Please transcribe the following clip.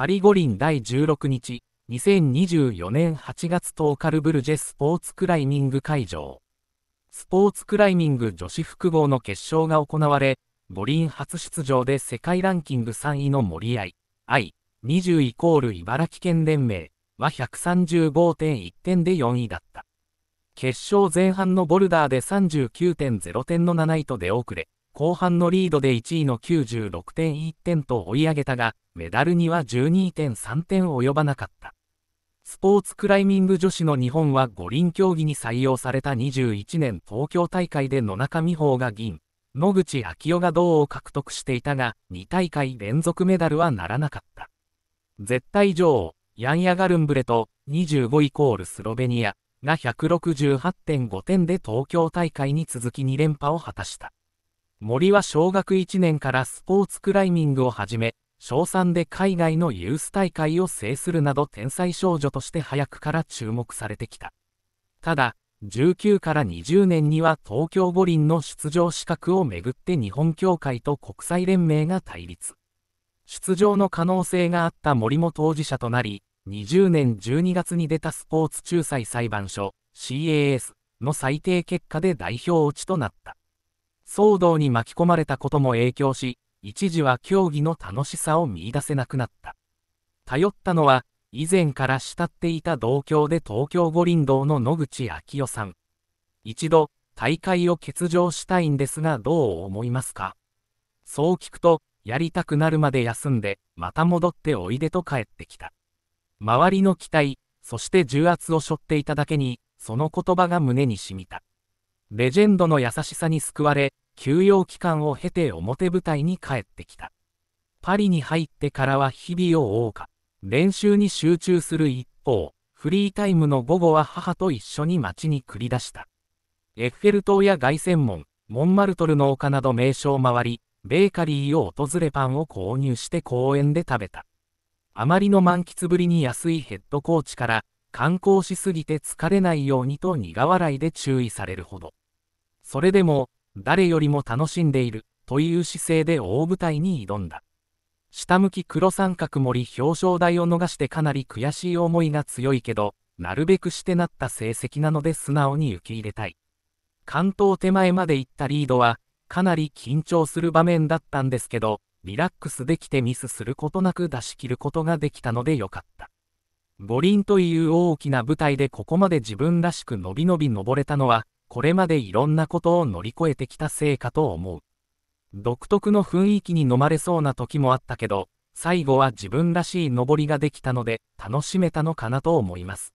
パリ五輪第16日、2024年8月10日ルブルジェスポーツクライミング会場。スポーツクライミング女子複合の決勝が行われ、五輪初出場で世界ランキング3位の森合、愛、20イコール茨城県連盟は135.1点で4位だった。決勝前半のボルダーで39.0点の7位と出遅れ、後半のリードで1位の96点1点と追い上げたが、メダルには12.3点及ばなかった。スポーツクライミング女子の日本は五輪競技に採用された21年東京大会で野中美穂が銀、野口昭夫が銅を獲得していたが、2大会連続メダルはならなかった。絶対女王、ヤンヤガルンブレと25イコールスロベニアが168.5点で東京大会に続き2連覇を果たした。森は小学1年からスポーツクライミングを始め、小3で海外のユース大会を制するなど天才少女として早くから注目されてきた。ただ、19から20年には東京五輪の出場資格をめぐって日本協会と国際連盟が対立。出場の可能性があった森も当事者となり、20年12月に出たスポーツ仲裁裁判所 CAS の裁定結果で代表落ちとなった。騒動に巻き込まれたことも影響し、一時は競技の楽しさを見出せなくなった。頼ったのは、以前から慕っていた同郷で東京五輪道の野口昭夫さん。一度、大会を欠場したいんですがどう思いますかそう聞くと、やりたくなるまで休んで、また戻っておいでと帰ってきた。周りの期待、そして重圧を背負っていただけに、その言葉が胸に染みた。レジェンドの優しさに救われ、休養期間を経て表舞台に帰ってきた。パリに入ってからは日々を謳歌。練習に集中する一方、フリータイムの午後は母と一緒に街に繰り出した。エッフェル塔や凱旋門、モンマルトルの丘など名所を回り、ベーカリーを訪れパンを購入して公園で食べた。あまりの満喫ぶりに安いヘッドコーチから、観光しすぎて疲れないようにと苦笑いで注意されるほど。それでも、誰よりも楽しんでいるという姿勢で大舞台に挑んだ下向き黒三角森表彰台を逃してかなり悔しい思いが強いけどなるべくしてなった成績なので素直に受け入れたい関東手前まで行ったリードはかなり緊張する場面だったんですけどリラックスできてミスすることなく出し切ることができたのでよかった五輪という大きな舞台でここまで自分らしく伸び伸び登れたのはこれまでいろんなことを乗り越えてきた成果と思う。独特の雰囲気に飲まれそうな時もあったけど、最後は自分らしい登りができたので、楽しめたのかなと思います。